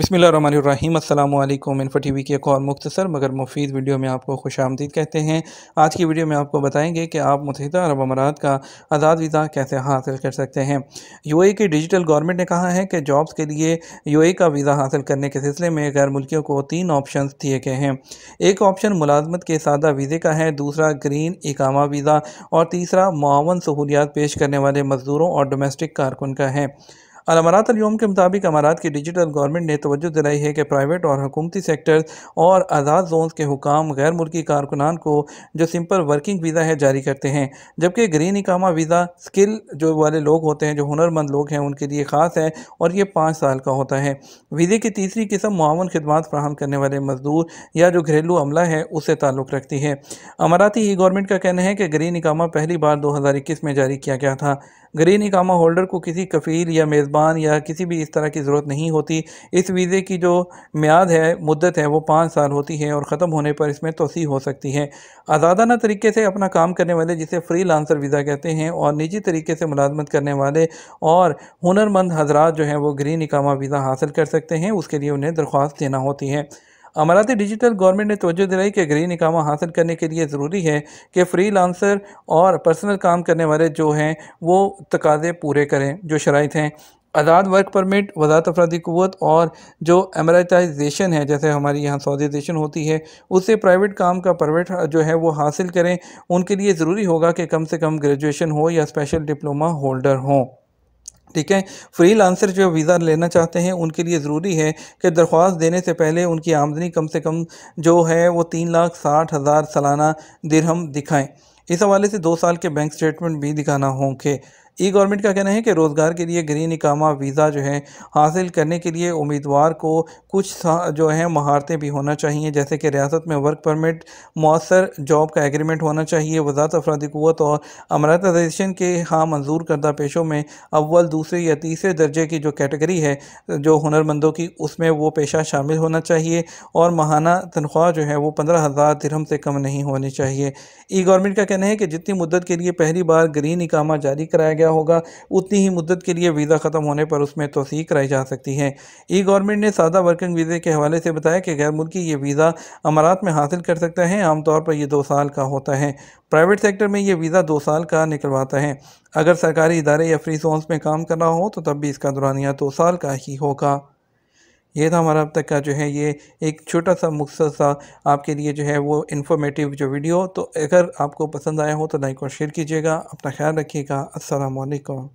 बसमिलीम info T V की एक और मुख्तसर मगर मुफीद वीडियो में आपको खुश आमदीद कहते हैं आज की वीडियो में आपको बताएंगे कि आप मुतहद अरब अमारात का आज़ाद वीज़ा कैसे हासिल कर सकते हैं यू ए की डिजिटल गवर्नमेंट ने कहा है कि जॉब्स के लिए यू ए का वीज़ा हासिल करने के सिलसिले में गैर मुल्कियों को तीन ऑप्शन दिए गए हैं एक ऑप्शन मुलाजमत के सादा वीज़े का है दूसरा ग्रीन इकामा वीज़ा और तीसरा मावन सहूलियात पेश करने वाले मज़दूरों और डोमेस्टिक कारकुन का है अमारात अलियोम के मुताबिक अमारात की डिजिटल गवर्नमेंट ने तोज्जो दिलाई है कि प्राइवेट और हकूमती सेक्टर और आज़ाद जोन के हुकाम गैर मुल्की कारकुनान को जो सिंपल वर्किंग वीज़ा है जारी करते हैं जबकि ग्रीन इकामा वीज़ा स्किल जो वाले लोग होते हैं जो हुनरमंद लोग हैं उनके लिए ख़ास है और ये पाँच साल का होता है वीज़े की तीसरी किस्म मावन खदमात फ्राहम करने वाले मजदूर या जो घरेलू अमला है उससे ताल्लुक़ रखती है अमाराती ही गवर्नमेंट का कहना है कि ग्रीन इकामा पहली बार दो हज़ार इक्कीस में जारी किया गया था ग्रीन इकामा होल्डर को किसी कफील या मेज़बान जुबान या किसी भी इस तरह की ज़रूरत नहीं होती इस वीज़े की जो म्याद है मुद्दत है वो पाँच साल होती है और ख़त्म होने पर इसमें तोसी हो सकती है आज़ादाना तरीके से अपना काम करने वाले जिसे फ्री लांसर वीज़ा कहते हैं और निजी तरीके से मुलाजमत करने वाले और हुनरमंद हजरात जो हैं वो ग्रीन इकामा वीज़ा हासिल कर सकते हैं उसके लिए उन्हें दरख्वास्त देना होती है अमराती डिजिटल गवर्नमेंट ने तोजह दिलाई कि ग्रीन इकामा हासिल करने के लिए ज़रूरी है कि फ्री लांसर और पर्सनल काम करने वाले जो हैं वो तकाजे पूरे करें जो शराइ हैं आज़ाद वर्क परमिट वजात अफराधी क़वत और जो एमराटाइजेशन है जैसे हमारी यहाँ सऊदीजेशन होती है उससे प्राइवेट काम का परमिट जो है वो हासिल करें उनके लिए ज़रूरी होगा कि कम से कम ग्रेजुएशन हो या स्पेशल डिप्लोमा होल्डर हों ठीक है फ्री लांसर जो वीज़ा लेना चाहते हैं उनके लिए ज़रूरी है कि दरख्वास्त देने से पहले उनकी आमदनी कम से कम जो है वो तीन लाख साठ हज़ार सालाना दिरहम दिखाएँ इस हवाले से दो साल के बैंक स्टेटमेंट भी दिखाना होंगे ई गवर्नमेंट का कहना है कि रोज़गार के लिए ग्रीन इकामा वीज़ा जो है हासिल करने के लिए उम्मीदवार को कुछ जो है महारतें भी होना चाहिए जैसे कि रियासत में वर्क परमिट मौसर जॉब का एग्रीमेंट होना चाहिए वजात अफराधी क़वत और अमरातन के हाँ मंजूर करदा पेशों में अव्वल दूसरे या तीसरे दर्जे की जो कैटेगरी है जो हुनरमंदों की उसमें वो पेशा शामिल होना चाहिए और माहाना तनख्वाह जो है वो पंद्रह हज़ार दिरहम से कम नहीं होनी चाहिए ई गवर्नमेंट का कहना मुमकिन है कि जितनी मुद्दत के लिए पहली बार ग्रीन इकामा जारी कराया गया होगा उतनी ही मुद्दत के लिए वीज़ा ख़त्म होने पर उसमें तोसी कराई जा सकती है ई गवर्नमेंट ने सादा वर्किंग वीज़े के हवाले से बताया कि गैर मुल्की ये वीज़ा अमारात में हासिल कर सकता है आमतौर पर यह दो साल का होता है प्राइवेट सेक्टर में ये वीज़ा दो साल का निकलवाता है अगर सरकारी इदारे या फ्री जोन्स में काम करना हो तो तब भी इसका दुरानिया दो साल का ही होगा ये था हमारा अब तक का जो है ये एक छोटा सा मुख्तर सा आपके लिए जो है वो इन्फॉर्मेटिव जो वीडियो तो अगर आपको पसंद आया हो तो लाइक और शेयर कीजिएगा अपना ख्याल रखिएगा असलकम